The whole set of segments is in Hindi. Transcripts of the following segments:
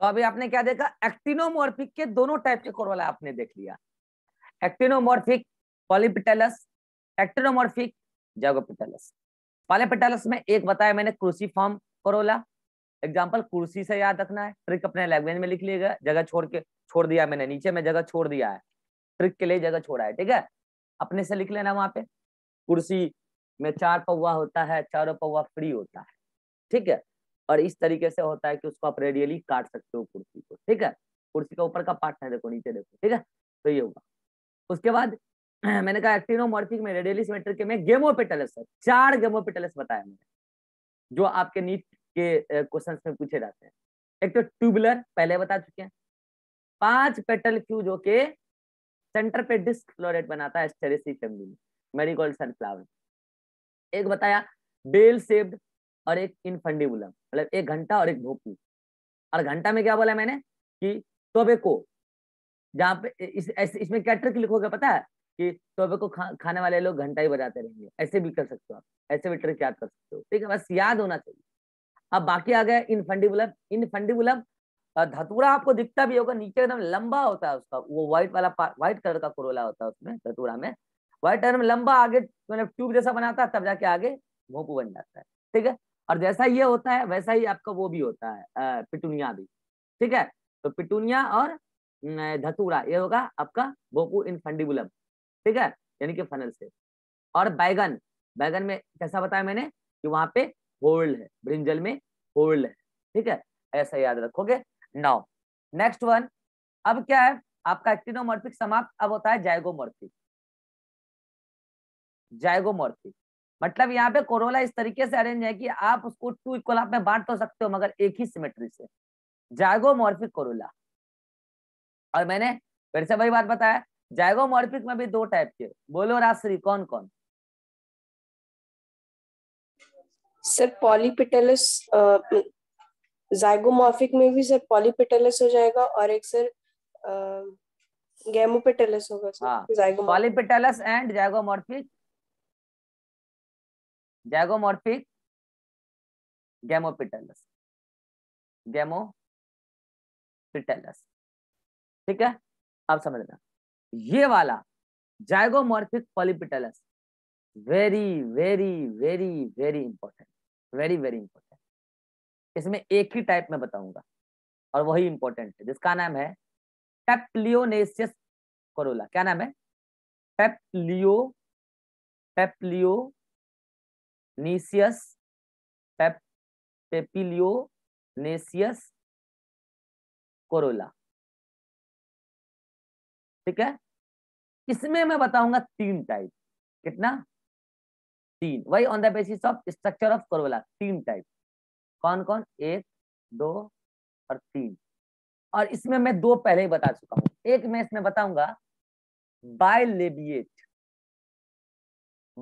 तो अभी आपने क्या देखा एक्टिनोमोर्फिक के दोनों टाइप के कोरोला आपने देख लिया एक्टिनोमोर्फिक पॉलिपिटेलस एक्टिनोमोर्फिक जैगोपिटेलस पॉलिपिटेलस में एक बताया मैंने फॉर्म कोरोला एग्जाम्पल कुर्सी से याद रखना है ट्रिक अपने लैंग्वेज में लिख लिया जगह छोड़ के छोड़ दिया मैंने नीचे में जगह छोड़ दिया है ट्रिक के लिए जगह छोड़ा है ठीक है अपने से लिख लेना वहां पे कुर्सी में चार पौवा होता है चारों पौवा फ्री होता है ठीक है और इस तरीके से होता है कि उसको आप रेडियली काट सकते हो कुर्सी को ठीक है कुर्सी का ऊपर का पार्ट है देखो नीचे देखो ठीक है तो ये होगा उसके बाद मैंने कहा एक्टिनोमॉर्फिक में रेडियली सिमेट्रिक में गेमोपेटलस है चार गेमोपेटलस बताया मैंने जो आपके नीट के क्वेश्चन में पूछे जाते हैं एक तो ट्यूबुलर पहले बता चुके हैं पांच पेटल क्यू जो के सेंटर पे डिस्क फ्लोरेट बनाता है में मेरीगोल्ड सनफ्लावर एक बताया बेल सेप्ड और एक इनफंडिबुलम मतलब एक घंटा और एक भोपू और घंटा में क्या बोला मैंने कि टोबेको तो जहाँ पे इस इसमें क्या ट्रिक लिखोगे पता है कि तोबे को खा, खाने वाले लोग घंटा ही बजाते रहेंगे ऐसे भी कर सकते हो आप ऐसे भी ट्रिक याद कर सकते हो ठीक है बस याद होना चाहिए अब बाकी आ गया इनफंडिबुलम इनफंडिबुलम धतूरा आपको दिखता भी होगा नीचे एकदम लंबा होता है उसका वो व्हाइट वाला व्हाइट कलर का कोरोला होता है उसमें धतूरा में व्हाइट कलर में लंबा आगे मतलब ट्यूब जैसा बनाता है तब जाके आगे भोपू बन जाता है ठीक है और जैसा ये होता है वैसा ही आपका वो भी होता है पिटूनिया भी ठीक है तो पिटूनिया और धतूरा ये होगा आपका बोपू इन फंडिबुलम ठीक है यानी कि फनल से और बैगन बैगन में कैसा बताया मैंने कि वहां पे होल्ड है ब्रिंजल में होल्ड है ठीक है ऐसा याद रखोगे नाउ नेक्स्ट वन अब क्या है आपका एक्टिनोमॉर्फिक समाप्त अब होता है जायगोमॉर्फिक जायगोमॉर्फिक मतलब यहाँ पे कोरोला इस तरीके से अरेंज है कि आप उसको टू इक्वल आप में बांट तो सकते हो मगर एक ही सिमेट्री से जायगोमोर्फिक कोरोला और मैंने फिर से वही बात बताया जायगोमोर्फिक में भी दो टाइप के बोलो राश्री कौन कौन सर पॉलीपिटेलस जायगोमोर्फिक में भी सर पॉलीपिटेलस हो जाएगा और एक सर गैमोपिटेलस होगा सर हाँ, पॉलीपिटेलस एंड जायगोमोर्फिक जैगोमोर्फिक गैमोपिटेलस गैमोपिटेलस ठीक है आप समझ लेना ये वाला zygomorphic polypetalous very very very very important very very important इसमें एक ही टाइप में बताऊंगा और वही इंपॉर्टेंट है जिसका नाम है पेप्लियोनेसियस कोरोला क्या नाम है पेप्लियो पेप्लियो नीसियस पेपिलियोनेसियस कोरोला ठीक है इसमें मैं बताऊंगा तीन टाइप कितना तीन वही on the basis of structure of corolla तीन टाइप कौन कौन एक दो और तीन और इसमें मैं दो पहले ही बता चुका हूं एक मैं इसमें बताऊंगा bilabiate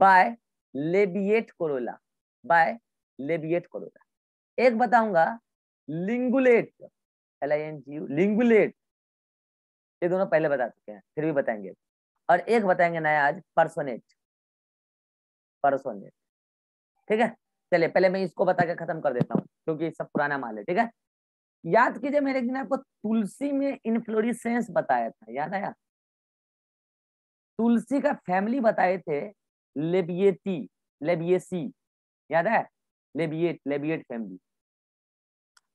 bilabiate corolla bilabiate corolla एक बताऊंगा lingulate L I N G U lingulate ये दोनों पहले बता चुके हैं फिर भी बताएंगे और एक बताएंगे नया आज परसोनेट परसोनेट ठीक है चलिए पहले मैं इसको बता के खत्म कर देता हूँ क्योंकि सब पुराना माल है ठीक है याद कीजिए मेरे दिन आपको तुलसी में इनफ्लोरिसेंस बताया था याद आया तुलसी का फैमिली बताए थे लेबियती लेबियसी याद है लेबियट लेबिएट फैमिली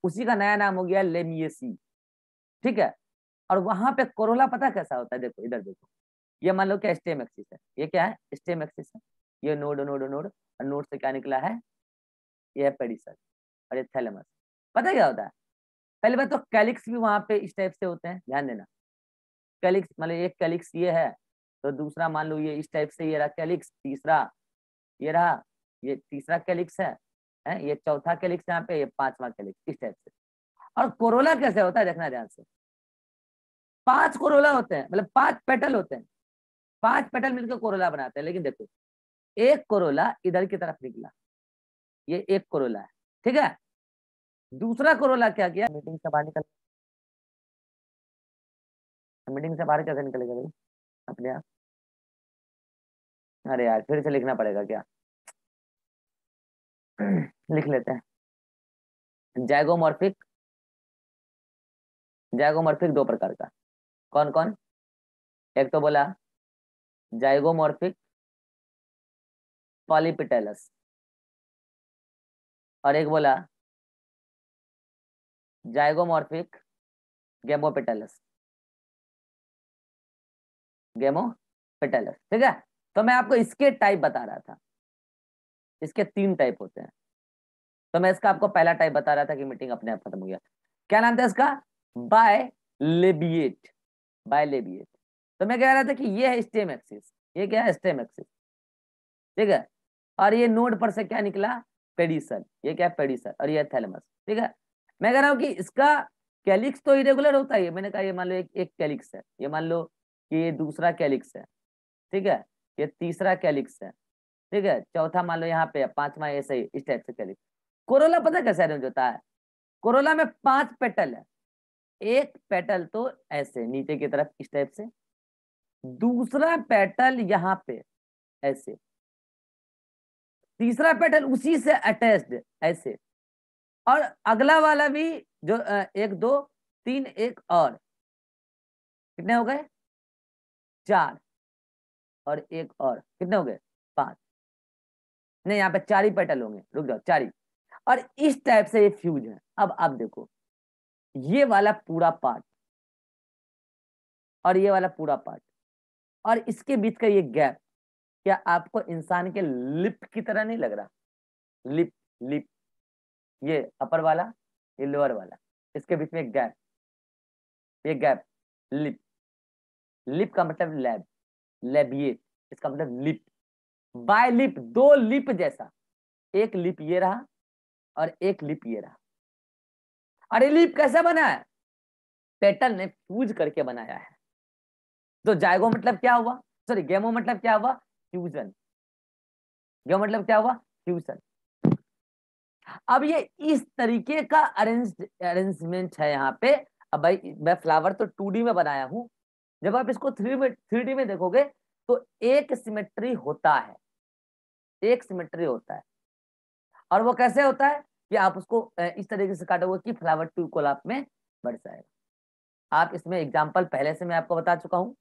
उसी का नया नाम हो गया लेमियसी ठीक है और वहां पे कोरोला पता कैसा होता है देखो इधर देखो ये मान लो क्या स्टेम एक्सिस है ये क्या है स्टेम एक्सिस है ये नोड नोड नोड और नोड से क्या निकला है ये पेडिसल और ये थैलेमस पता क्या होता है पहले बात तो कैलिक्स भी वहां पे इस टाइप से होते हैं ध्यान देना कैलिक्स मतलब एक कैलिक्स ये है तो दूसरा मान लो ये इस टाइप से ये रहा कैलिक्स तीसरा ये रहा ये तीसरा कैलिक्स है है ये चौथा कैलिक्स यहाँ पे ये पांचवा कैलिक्स इस टाइप से और कोरोला कैसे होता है देखना ध्यान से पांच कोरोला होते हैं मतलब पांच पेटल होते हैं पांच पेटल मिलकर कोरोला बनाते हैं लेकिन देखो एक कोरोला इधर की तरफ निकला ये एक कोरोला है ठीक है दूसरा कोरोला क्या किया मीटिंग से बाहर निकल मीटिंग से बाहर कैसे निकलेगा भाई अपने आप अरे यार फिर से लिखना पड़ेगा क्या लिख लेते हैं जैगोमॉर्फिक जैगोमॉर्फिक दो प्रकार का कौन कौन एक तो बोला जैगोमॉर्फिक पॉलीपिटेलस और एक बोला जैगोमॉर्फिक गेमोपिटेलस गेमोपिटेलस ठीक है तो मैं आपको इसके टाइप बता रहा था इसके तीन टाइप होते हैं तो मैं इसका आपको पहला टाइप बता रहा था कि मीटिंग अपने आप खत्म हो गया क्या नाम था इसका बाय लेबिएट बाय लेबिएट तो मैं कह रहा था कि ये है स्टेम एक्सिस ये क्या है स्टेम एक्सिस ठीक है और ये नोड पर से क्या निकला पेडिसल ये क्या पेडिसल और ये थैलमस ठीक है मैं कह रहा हूँ कि इसका कैलिक्स तो इरेगुलर होता है मैंने कहा ये मान लो एक एक कैलिक्स है ये मान लो कि ये दूसरा कैलिक्स है ठीक है ये तीसरा कैलिक्स है ठीक है चौथा मान लो यहाँ पे पांचवा ऐसे ही इस टाइप से कैलिक्स कोरोला पता कैसे अरेंज होता है कोरोला में पांच पेटल है एक पेटल तो ऐसे नीचे की तरफ इस टाइप से दूसरा पेटल यहाँ पे ऐसे तीसरा पेटल उसी से अटैच्ड ऐसे और अगला वाला भी जो एक दो तीन एक और कितने हो गए चार और एक और कितने हो गए पांच नहीं यहाँ पे चार ही पेटल होंगे रुक जाओ चार ही और इस टाइप से ये फ्यूज है अब आप देखो ये वाला पूरा पार्ट और ये वाला पूरा पार्ट और इसके बीच का ये गैप क्या आपको इंसान के लिप की तरह नहीं लग रहा लिप लिप ये अपर वाला ये लोअर वाला इसके बीच में गैप ये गैप लिप लिप का मतलब लैब लेबिएट इसका मतलब लिप बाय लिप दो लिप जैसा एक लिप ये रहा और एक लिप ये रहा अरे लिप कैसे बना है पेटल ने फ्यूज करके बनाया है तो जायगो मतलब क्या हुआ सॉरी गेमो मतलब क्या हुआ फ्यूजन गेमो मतलब क्या हुआ फ्यूजन अब ये इस तरीके का अरेंज अरेंजमेंट है यहाँ पे अब भाई मैं फ्लावर तो टू में बनाया हूं जब आप इसको थ्री में थ्री में देखोगे तो एक सिमेट्री होता है एक सिमेट्री होता है और वो कैसे होता है कि आप उसको इस तरीके से काटोगे कि फ्लावर टू को आप में बढ़ जाएगा आप इसमें एग्जाम्पल पहले से मैं आपको बता चुका हूं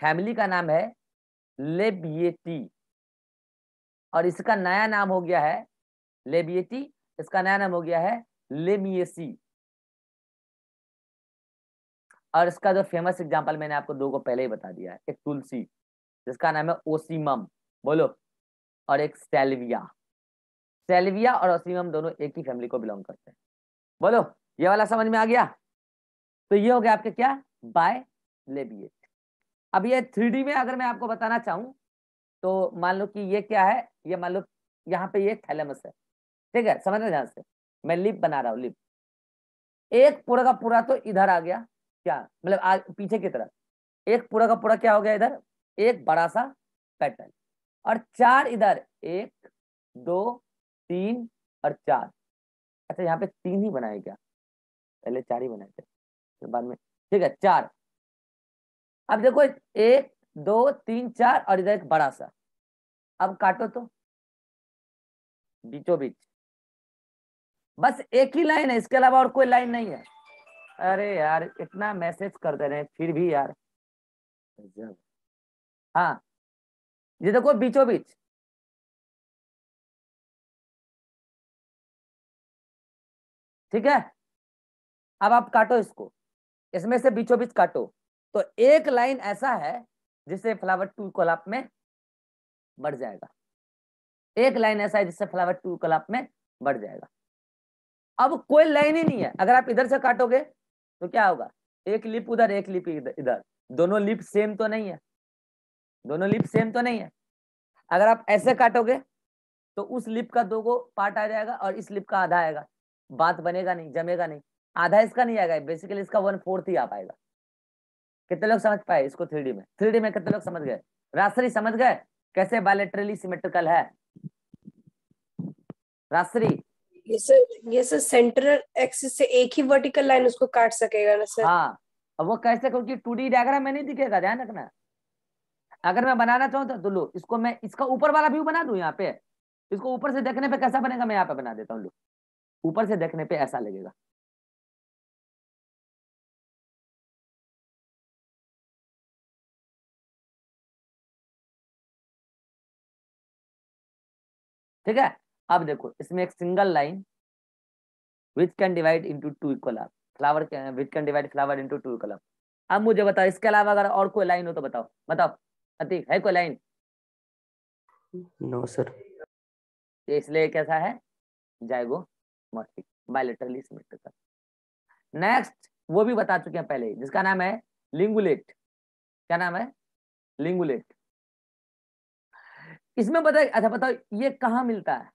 फैमिली का नाम है लेबिएटी और इसका नया नाम हो गया है लेबिएटी इसका नया नाम हो गया है लेमिएसी और इसका जो फेमस एग्जाम्पल मैंने आपको दो को पहले ही बता दिया है एक तुलसी जिसका नाम है ओसीमम बोलो और एक सेल्विया सेल्विया और ओसीमम दोनों एक ही फैमिली को बिलोंग करते हैं बोलो ये वाला समझ में आ गया तो ये हो गया आपके क्या बाय लेबिएट अब ये थ्री में अगर मैं आपको बताना चाहूँ तो मान लो कि ये क्या है ये मान लो यहाँ पे ये थैलेमस है ठीक है समझ रहे ध्यान से मैं लिप बना रहा हूँ लिप एक पूरा का पूरा तो इधर आ गया क्या मतलब आज पीछे की तरफ एक पूरा का पूरा क्या हो गया इधर एक बड़ा सा पैटर्न और चार इधर एक दो तीन और चार अच्छा यहाँ पे तीन ही बनाए क्या पहले चार ही बनाए थे तो बाद में ठीक है चार अब देखो एक दो तीन चार और इधर एक बड़ा सा अब काटो तो बीचों बीच बस एक ही लाइन है इसके अलावा और कोई लाइन नहीं है अरे यार इतना मैसेज कर दे रहे हैं फिर भी यार हाँ ये देखो बीचों बीच ठीक है अब आप काटो इसको इसमें से बीचों बीच काटो तो एक लाइन ऐसा है जिससे फ्लावर टू कोलाप में बढ़ जाएगा एक लाइन ऐसा है जिससे फ्लावर टू कोलाप में बढ़ जाएगा अब कोई लाइन ही नहीं है अगर आप इधर से काटोगे तो क्या होगा एक लिप उधर एक लिप इधर दोनों लिप सेम तो नहीं है दोनों लिप सेम तो नहीं है अगर आप ऐसे काटोगे तो उस लिप का दो गो पार्ट आ जाएगा और इस लिप का आधा आएगा बात बनेगा नहीं जमेगा नहीं आधा इसका नहीं आएगा बेसिकली इसका वन फोर्थ ही आ पाएगा कितने लोग समझ पाए इसको थ्री में थ्री में कितने लोग समझ गए रासरी समझ गए कैसे बायोलेट्रली सिमेट्रिकल है रासरी ये सर सेंट्रल एक्सिस से एक ही वर्टिकल लाइन उसको काट सकेगा ना सर हाँ अब वो कैसे क्योंकि टू डी डायग्राम में नहीं दिखेगा ध्यान रखना अगर मैं बनाना चाहूँ तो, तो लो इसको मैं इसका ऊपर वाला व्यू बना दू यहाँ पे इसको ऊपर से देखने पे कैसा बनेगा मैं यहाँ पे बना देता हूँ लो ऊपर से देखने पे ऐसा लगेगा ठीक है अब देखो इसमें एक single line which can divide into two equal आप flower which can divide flower into two equal आप अब मुझे बताओ इसके अलावा अगर और कोई लाइन हो तो बताओ बताओ अतीक है कोई लाइन नो सर इसलिए कैसा है zygomorphic bilaterally symmetrical next वो भी बता चुके हैं पहले जिसका नाम है लिंगुलेट क्या नाम है लिंगुलेट इसमें पता अच्छा बताओ ये कहाँ मिलता है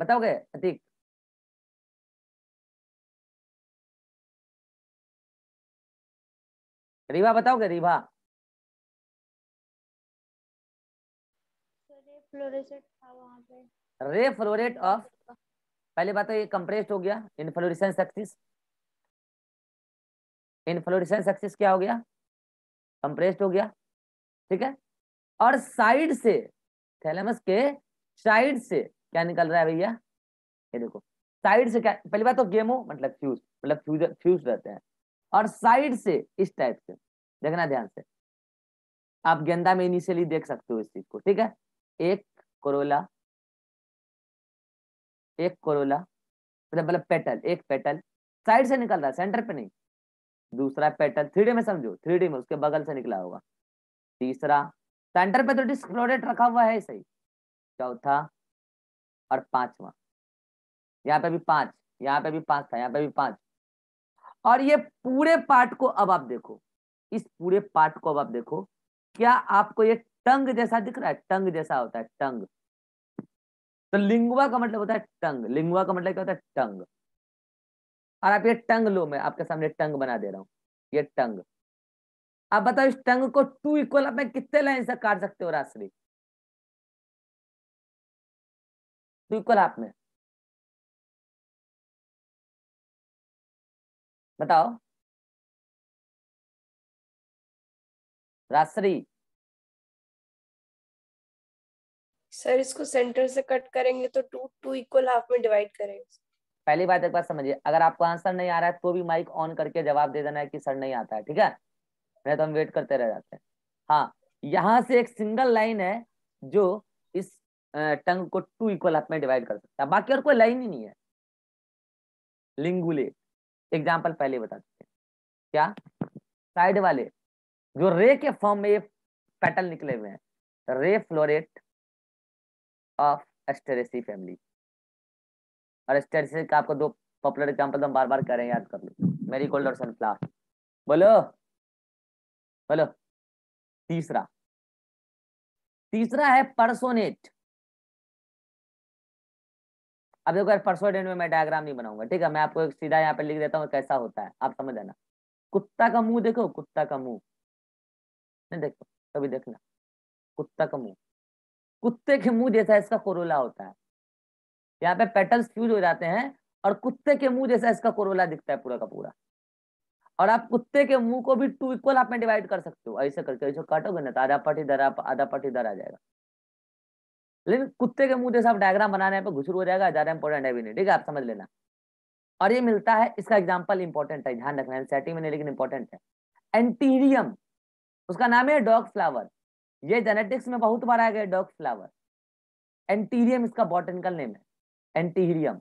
बताओगे अतीक रीवा बताओगे रीवा रे फ्लोरेट ऑफ पहले बात तो ये कंप्रेस्ड हो गया इनफ्लोरिसेंस एक्सिस इनफ्लोरिसेंस एक्सिस क्या हो गया कंप्रेस्ड हो गया ठीक है और साइड से थैलेमस के साइड से क्या निकल रहा है भैया ये देखो साइड से क्या पहली बात तो गेमो मतलब फ्यूज मतलब फ्यूज फ्यूज रहते हैं और साइड से इस टाइप से देखना ध्यान से आप गेंदा में इनिशियली देख सकते हो इस चीज को ठीक है एक कोरोला एक कोरोला मतलब मतलब पेटल एक पेटल साइड से निकल रहा है सेंटर पे नहीं दूसरा पेटल थ्री में समझो थ्री में उसके बगल से निकला होगा तीसरा सेंटर पे तो डिस्क्लोरेट रखा हुआ है सही चौथा और पांचवा यहाँ पे भी पांच यहाँ पे भी पांच था यहाँ पे भी पांच और ये पूरे पार्ट को अब आप देखो इस पूरे पार्ट को अब आप देखो क्या आपको ये टंग जैसा दिख रहा है टंग जैसा होता है टंग तो लिंगुआ का मतलब होता है टंग लिंगुआ का मतलब क्या होता है टंग और आप ये टंग लो मैं आपके सामने टंग बना दे रहा हूं ये टंग आप बताओ इस टंग को टू इक्वल आप में कितने लाइन से काट सकते हो राश्री बिल्कुल इक्वल आप में बताओ राश्री सर इसको सेंटर से कट करेंगे तो टू टू इक्वल हाफ में डिवाइड करेंगे पहली बात एक बार समझिए अगर आपको आंसर नहीं आ रहा है तो भी माइक ऑन करके जवाब दे देना है कि सर नहीं आता है ठीक है नहीं तो हम वेट करते रह जाते हैं हाँ यहाँ से एक सिंगल लाइन है जो टंग को टू इक्वल हाथ में डिवाइड कर सकता है बाकी और कोई लाइन ही नहीं है लिंगुले एग्जाम्पल पहले बता सकते क्या साइड वाले जो रे के फॉर्म में ये पेटल निकले हुए हैं ray floret of Asteraceae family और एस्टेरेसी का आपको दो पॉपुलर एग्जाम्पल तो हम बार बार कर रहे हैं याद कर लो मेरी गोल्ड और सनफ्लावर बोलो बोलो तीसरा तीसरा है परसोनेट अब देखो यार परसों डेट में मैं डायग्राम नहीं बनाऊंगा ठीक है मैं आपको सीधा यहाँ पे लिख देता हूँ कैसा होता है आप समझ आना कुत्ता का मुंह देखो कुत्ता का मुंह नहीं देखो कभी देखना कुत्ता का मुंह कुत्ते के मुंह जैसा इसका कोरोला होता है यहाँ पे पेटल्स फ्यूज हो जाते हैं और कुत्ते के मुंह जैसा इसका कोरोला दिखता है पूरा का पूरा और आप कुत्ते के मुंह को भी टू इक्वल आप में डिवाइड कर सकते हो ऐसे करके ऐसे काटोगे ना तो आधा पट इधर आधा पट इधर आ जाएगा लेकिन कुत्ते के मुंह जैसा आप डायग्राम बनाने पर घुसरू हो जाएगा ज्यादा इंपॉर्टेंट है भी नहीं ठीक है आप समझ लेना और ये मिलता है इसका एग्जाम्पल इंपॉर्टेंट है ध्यान रखना सेटिंग में नहीं लेकिन इंपॉर्टेंट है एंटीरियम उसका नाम है डॉग फ्लावर ये जेनेटिक्स में बहुत बार आ गया डॉग फ्लावर एंटीरियम इसका बॉटनिकल नेम है एंटीरियम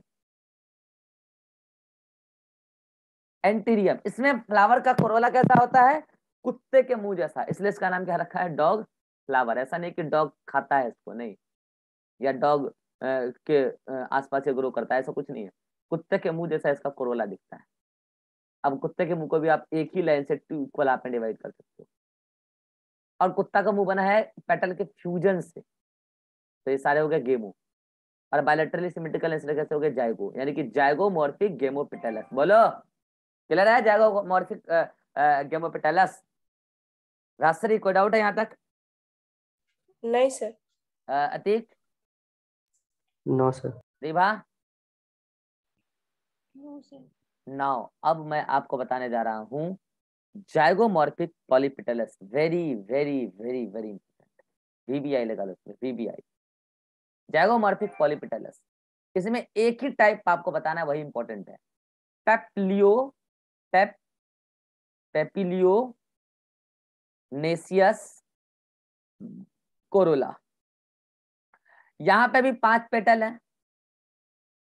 एंटीरियम इसमें फ्लावर का कोरोला कैसा होता है कुत्ते के मुंह जैसा इसलिए इसका नाम क्या रखा है डॉग फ्लावर ऐसा नहीं कि डॉग खाता है इसको नहीं या डॉग के आसपास ये ग्रो करता है ऐसा कुछ नहीं है कुत्ते के मुंह जैसा इसका कोरोला दिखता है अब कुत्ते के मुंह को भी आप एक ही लाइन से टू इक्वल आप में डिवाइड कर सकते हो और कुत्ता का मुंह बना है पेटल के फ्यूजन से तो ये सारे हो गए गेमो और बायोलेट्रली सिमेट्रिकल कैसे हो गए जायगो यानी कि जायगो गेमो गेमोपिटेलस बोलो क्लियर है जायगो गेमो गेमोपिटेलस रासरी कोई डाउट है यहाँ तक नहीं sir Atiq no sir Ribha no अब मैं आपको बताने जा रहा हूँ zygomorphic polypetalous very very very very important VBI लगा लो उसमें वीबीआई जायगोमोर्फिक पॉलीपिटलस इसमें एक ही टाइप आपको बताना है वही इंपॉर्टेंट है पेपलियो पेप पेपिलियो नेसियस कोरोला यहाँ पे भी पांच पेटल है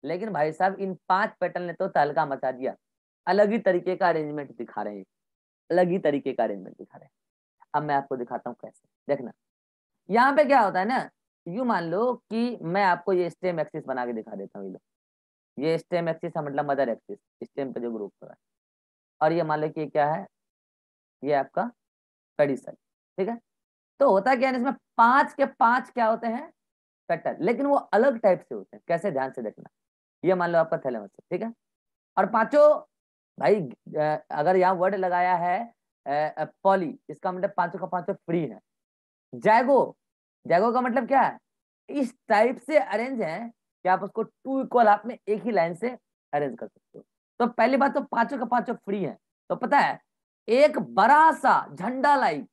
लेकिन भाई साहब इन पांच पेटल ने तो तहलका मचा दिया अलग ही तरीके का अरेंजमेंट दिखा रहे हैं अलग ही तरीके का अरेंजमेंट दिखा रहे हैं अब मैं आपको दिखाता हूँ कैसे देखना यहाँ पे क्या होता है ना यू मान लो कि मैं आपको ये स्टेम एक्सिस बना के दिखा देता हूँ ये स्टेम एक्सिस है मतलब मदर एक्सिस स्टेम पे जो ग्रुप रहा है और ये मान लो कि क्या है ये आपका पेडिसल ठीक है तो होता क्या है इसमें पांच के पांच क्या होते हैं पेटल लेकिन वो अलग टाइप से होते हैं कैसे ध्यान से देखना ये मान लो आपका थैलेमस है ठीक है और पांचों भाई अगर यहाँ वर्ड लगाया है पॉली इसका मतलब पांचों का पांचों फ्री है जैगो जैगो का मतलब क्या है इस टाइप से अरेंज है कि आप उसको टू इक्वल आप में एक ही लाइन से अरेंज कर सकते हो तो पहली बात तो पांचों का पांचों फ्री है तो पता है एक बड़ा सा झंडा लाइक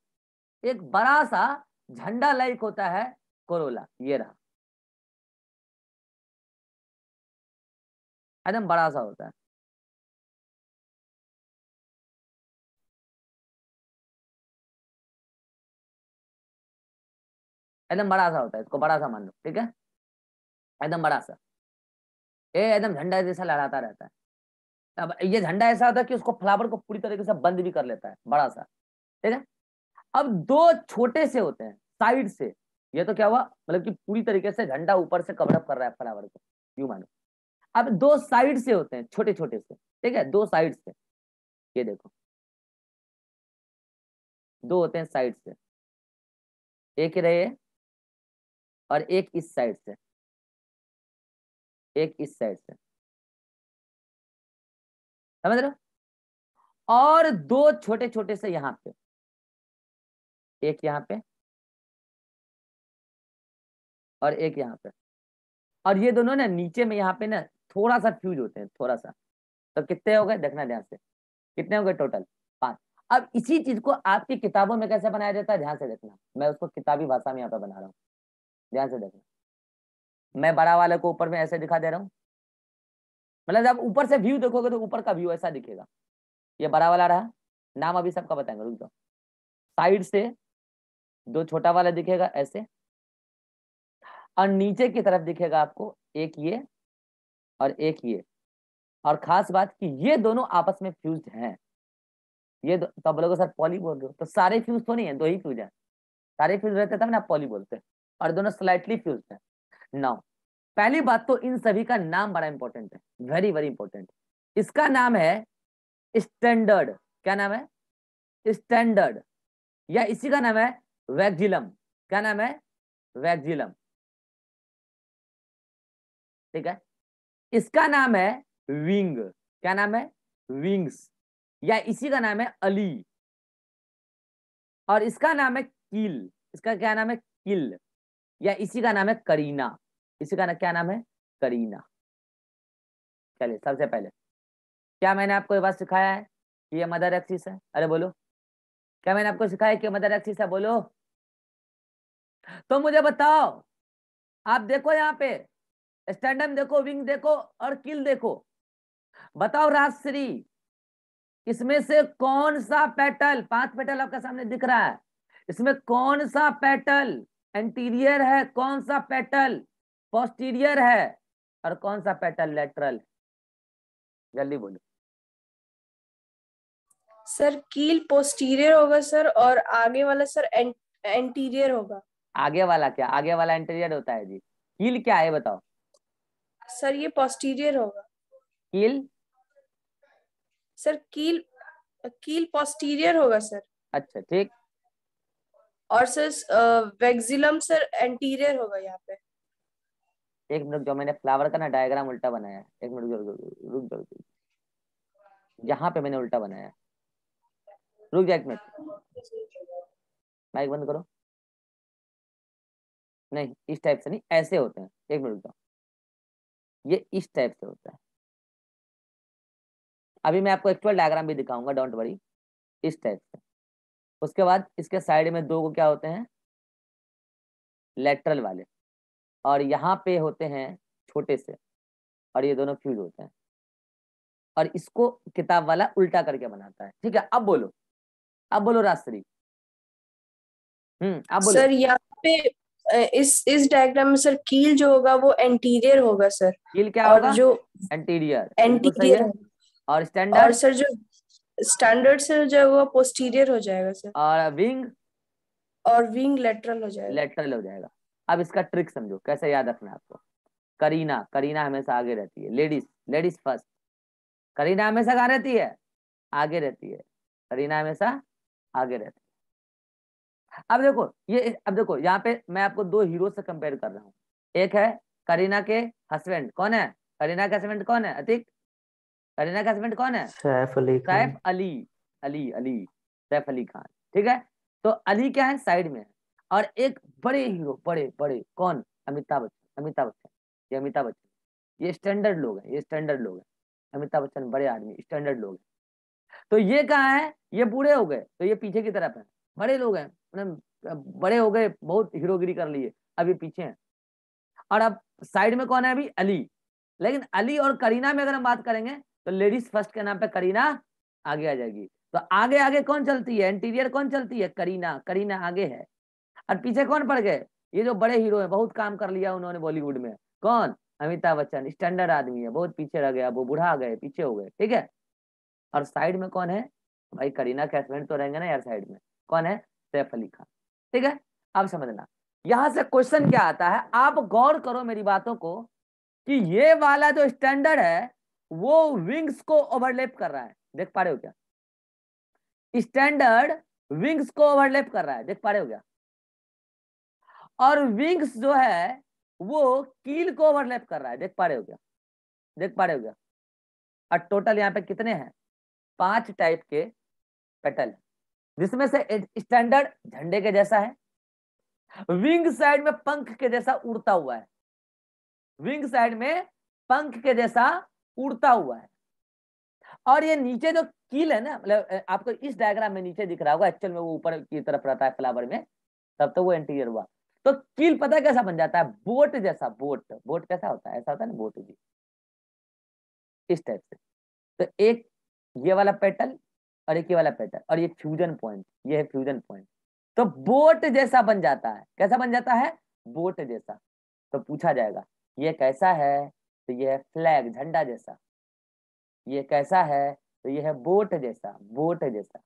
एक बड़ा सा झंडा लाइक होता है कोरोला ये रहा एकदम बड़ा सा होता है एकदम बड़ा सा होता है इसको बड़ा सा मान लो ठीक है एकदम बड़ा सा ये एकदम झंडा जैसा लहराता रहता है अब ये झंडा ऐसा होता है कि उसको फ्लावर को पूरी तरीके से बंद भी कर लेता है बड़ा सा ठीक है अब दो छोटे से होते हैं साइड से ये तो क्या हुआ मतलब कि पूरी तरीके से झंडा ऊपर से कवरअप कर रहा है फ्लावर को यू मानो अब दो साइड से होते हैं छोटे छोटे से ठीक है दो साइड से ये देखो दो होते हैं साइड से एक रहे और एक इस साइड से एक इस साइड से समझ रहे और दो छोटे छोटे से यहां पे एक यहां पे और एक यहां पे और ये दोनों ना नीचे में यहां पे ना थोड़ा सा फ्यूज होते हैं थोड़ा सा तो कितने हो गए देखना ध्यान से कितने हो गए टोटल पांच अब इसी चीज को आपकी किताबों में कैसे बनाया जाता है ध्यान से देखना मैं उसको किताबी भाषा में यहाँ पे बना रहा हूँ ध्यान से देखना मैं बड़ा वाले को ऊपर में ऐसे दिखा दे रहा हूँ मतलब जब ऊपर से व्यू देखोगे तो ऊपर का व्यू ऐसा दिखेगा ये बड़ा वाला रहा नाम अभी सबका बताएंगे रुक जाओ साइड से दो छोटा वाला दिखेगा ऐसे और नीचे की तरफ दिखेगा आपको एक ये और एक ये और खास बात कि ये दोनों आपस में फ्यूज हैं ये तो बोलोगे सर पॉली बोल रहे हो तो सारे फ्यूज तो नहीं है दो ही फ्यूज है सारे फ्यूज रहते तब ना पॉली बोलते हैं और दोनों स्लाइटली फ्यूज है नाउ पहली बात तो इन सभी का नाम बड़ा इंपॉर्टेंट है वेरी वेरी इंपॉर्टेंट इसका नाम है स्टैंडर्ड क्या नाम है स्टैंडर्ड या इसी का नाम है वैक्जिलम क्या नाम है वैक्जिलम ठीक है इसका नाम है विंग क्या नाम है विंग्स या इसी का नाम है अली और इसका नाम है किल इसका क्या नाम है किल या इसी का नाम है करीना इसी का ना, क्या नाम है करीना चलिए सबसे पहले क्या मैंने आपको ये बात सिखाया है कि ये मदर एक्सिस है अरे बोलो क्या मैंने आपको सिखाया कि मदर एक्सिस है बोलो तो मुझे बताओ आप देखो यहाँ पे स्टैंडम देखो विंग देखो और किल देखो बताओ राजश्री इसमें से कौन सा पेटल पांच पेटल आपके सामने दिख रहा है इसमें कौन सा पेटल एंटीरियर है कौन सा पेटल पोस्टीरियर है और कौन सा पेटल लेटरल जल्दी बोलो सर कील पोस्टीरियर होगा सर और आगे वाला सर एंटीरियर होगा आगे वाला क्या आगे वाला एंटीरियर होता है जी कील क्या है बताओ सर ये पोस्टीरियर होगा कील सर कील कील पोस्टीरियर होगा सर अच्छा ठीक और सर वेक्सिलम सर एंटीरियर होगा यहाँ पे एक मिनट जो मैंने फ्लावर का ना डायग्राम उल्टा बनाया एक मिनट रुक जाओ यहाँ पे मैंने उल्टा बनाया रुक जाए एक मिनट माइक बंद करो नहीं इस टाइप से नहीं ऐसे होते हैं एक मिनट रुक जाओ ये इस टाइप से होता है अभी मैं आपको एक्चुअल डायग्राम भी दिखाऊंगा डोंट वरी इस टाइप से उसके बाद इसके साइड में दो को क्या होते हैं लेटरल वाले और यहाँ पे होते हैं छोटे से और ये दोनों फ्यूज होते हैं और इसको किताब वाला उल्टा करके बनाता है ठीक है अब बोलो अब बोलो राजश्री हम्म अब बोलो सर यहाँ पे इस इस डायग्राम में सर कील जो होगा वो एंटीरियर होगा सर कील क्या और होगा जो एंटीरियर एंटीरियर और स्टैंडर्ड सर जो स्टैंडर्ड सर जो वो पोस्टीरियर हो जाएगा सर और विंग और विंग लेटरल हो जाएगा लेटरल हो जाएगा अब इसका ट्रिक समझो कैसे याद रखना आपको करीना करीना हमेशा आगे रहती है लेडीज लेडीज फर्स्ट करीना हमेशा कहा रहती है आगे रहती है करीना हमेशा आगे रहती है अब देखो ये अब देखो यहाँ पे मैं आपको दो हीरो से कंपेयर कर रहा हूँ एक है करीना के हस्बैंड कौन है करीना के हस्बैंड कौन है अतिक करीना का हस्बैंड कौन है सैफ अली सैफ अली अली अली सैफ अली खान ठीक है तो अली क्या है साइड में और एक बड़े हीरो बड़े बड़े कौन अमिताभ बच्चन अमिताभ बच्चन ये अमिताभ बच्चन ये स्टैंडर्ड लोग हैं ये स्टैंडर्ड लोग हैं अमिताभ बच्चन बड़े आदमी स्टैंडर्ड लोग हैं तो ये कहाँ है ये बूढ़े हो गए तो ये पीछे की तरफ है बड़े लोग हैं बड़े हो गए बहुत हीरोगिरी कर लिए अभी पीछे हैं और अब साइड में कौन है अभी अली लेकिन अली और करीना में अगर हम बात करेंगे तो लेडीज फर्स्ट के नाम पे करीना आगे आ जाएगी तो आगे आगे कौन चलती है इंटीरियर कौन चलती है करीना करीना आगे है और पीछे कौन पड़ गए ये जो बड़े हीरो हैं बहुत काम कर लिया उन्होंने बॉलीवुड में कौन अमिताभ बच्चन स्टैंडर्ड आदमी है बहुत पीछे रह गया वो बुढ़ा आ गए पीछे हो गए ठीक है और साइड में कौन है भाई करीना कैसमेंट तो रहेंगे ना यार साइड में कौन है सैफ अली खान ठीक है अब समझना यहां से क्वेश्चन क्या आता है आप गौर करो मेरी बातों को कि ये वाला जो स्टैंडर्ड है वो विंग्स को ओवरलेप कर रहा है देख पा रहे हो क्या स्टैंडर्ड विंग्स को ओवरलेप कर रहा है देख पा रहे हो क्या और विंग्स जो है वो कील को ओवरलेप कर रहा है देख पा रहे हो क्या देख पा रहे हो क्या और टोटल यहाँ पे कितने हैं पांच टाइप के पेटल है जिसमें से स्टैंडर्ड झंडे के जैसा है विंग साइड में पंख के जैसा उड़ता हुआ है विंग साइड में पंख के जैसा उड़ता हुआ है और ये नीचे जो कील है ना मतलब आपको इस डायग्राम में नीचे दिख रहा होगा एक्चुअल में वो ऊपर की तरफ रहता है फ्लावर में तब तो वो इंटीरियर हुआ तो कील पता कैसा बन जाता है बोट जैसा बोट बोट कैसा होता है ऐसा होता है ना बोट जी इस टाइप से तो एक ये वाला पेटल और एक ये वाला पैटर्न और ये फ्यूजन पॉइंट ये है फ्यूजन पॉइंट तो बोट जैसा बन जाता है कैसा बन जाता है बोट जैसा तो पूछा जाएगा ये कैसा है तो ये है फ्लैग झंडा जैसा ये कैसा है तो ये है बोट जैसा बोट जैसा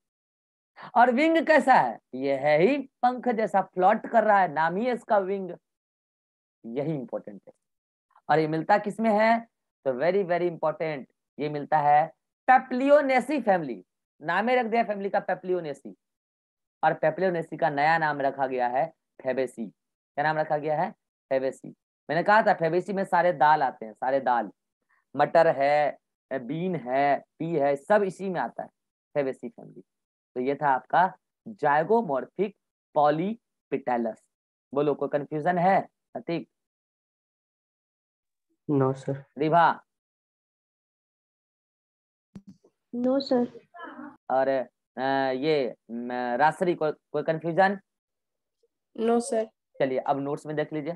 और विंग कैसा है ये है ही पंख जैसा फ्लॉट कर रहा है नाम ही इसका विंग यही इंपॉर्टेंट है और ये मिलता किसमें है तो वेरी वेरी इंपॉर्टेंट ये मिलता है पेप्लियोनेसी फैमिली नामे रख दिया फैमिली का पेप्लियोनेसी और पेप्लियोनेसी का नया नाम रखा गया है फेबेसी क्या नाम रखा गया है फेबेसी मैंने कहा था फेबेसी में सारे दाल आते हैं सारे दाल मटर है बीन है पी है सब इसी में आता है फेबेसी फैमिली तो ये था आपका जायगोमोर्फिक पॉलीपिटेलस बोलो कोई कंफ्यूजन है Atiq no sir Ribha no sir और ये राशरी को, कोई कंफ्यूजन नो सर चलिए अब नोट्स में देख लीजिए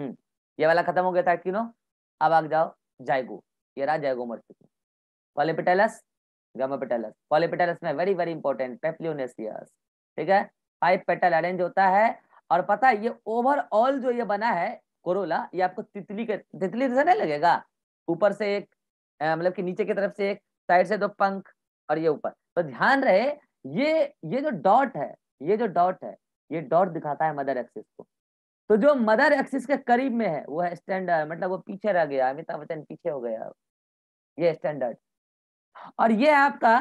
हम्म ये वाला खत्म हो गया था तीनों अब आग जाओ जायगो ये रहा जायगो मर्ची पॉलिपिटेलस गमोपिटेलस पॉलिपिटेलस में वेरी वेरी इंपॉर्टेंट पेप्लियोनेसियस ठीक है फाइव पेटल अरेंज होता है और पता है ये ओवरऑल जो ये बना है कोरोला ये आपको तितली के तितली जैसा नहीं लगेगा ऊपर से एक मतलब कि नीचे की तरफ से एक साइड से दो पंख और ये ऊपर तो ध्यान रहे ये ये जो डॉट है ये जो डॉट है ये डॉट दिखाता है मदर एक्सिस को तो जो मदर एक्सिस के करीब में है वो है स्टैंडर्ड मतलब वो पीछे रह गया अमिताभ बच्चन पीछे हो गया ये स्टैंडर्ड और ये है आपका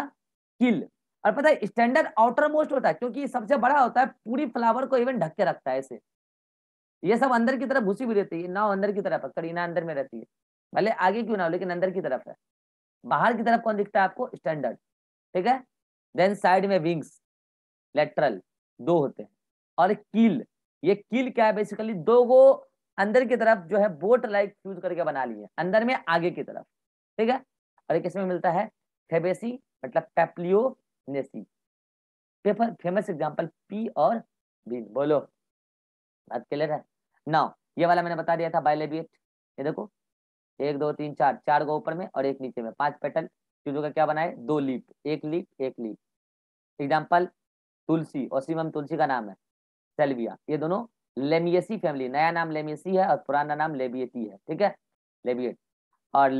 किल और पता है स्टैंडर्ड आउटर मोस्ट होता है क्योंकि सबसे बड़ा होता है पूरी फ्लावर को इवन ढक के रखता है इसे ये सब अंदर की तरफ घुसी भी रहती है ना अंदर की तरफ करीना अंदर में रहती है भले आगे क्यों ना हो लेकिन अंदर की तरफ है बाहर की तरफ कौन दिखता है आपको स्टैंडर्ड ठीक है देन साइड में विंग्स लेटरल दो होते हैं और कील ये कील क्या है बेसिकली दो गो अंदर की तरफ जो है बोट लाइक चूज करके बना लिए अंदर में आगे की तरफ ठीक है और एक इसमें मिलता है फेबेसी मतलब Papilionaceae paper famous example P और बी बोलो बात क्लियर है नाउ ये वाला मैंने बता दिया था बायलेबिएट ये देखो एक दो तीन चार चार गो ऊपर में और एक नीचे में पांच पेटल चूजों का क्या बनाए दो लीप एक लीप एक lip example tulsi Ocimum tulsi का नाम है सेल्विया ये दोनों लेमियसी फैमिली नया नाम लेमियसी है और पुराना नाम लेबियती है ठीक है लेबियट और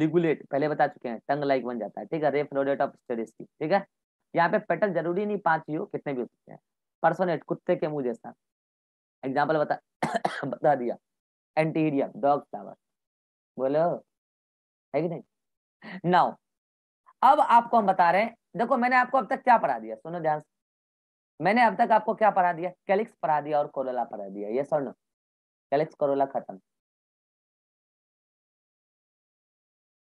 लिगुलेट पहले बता चुके हैं टंग लाइक बन जाता है ठीक है रेफ लोडेट ऑफ स्टडीज ठीक है यहाँ पे पेटल जरूरी नहीं पांच ही हो कितने भी हो सकते हैं पर्सोनेट कुत्ते के मुंह जैसा एग्जाम्पल बता बता दिया एंटीरियर डॉग टावर बोलो है कि नहीं नाउ अब आपको हम बता रहे हैं देखो मैंने आपको अब तक क्या पढ़ा दिया सुनो ध्यान से मैंने अब तक आपको क्या पढ़ा दिया कैलिक्स पढ़ा दिया और कोरोला पढ़ा दिया ये सुनो कैलिक्स कोरोला खत्म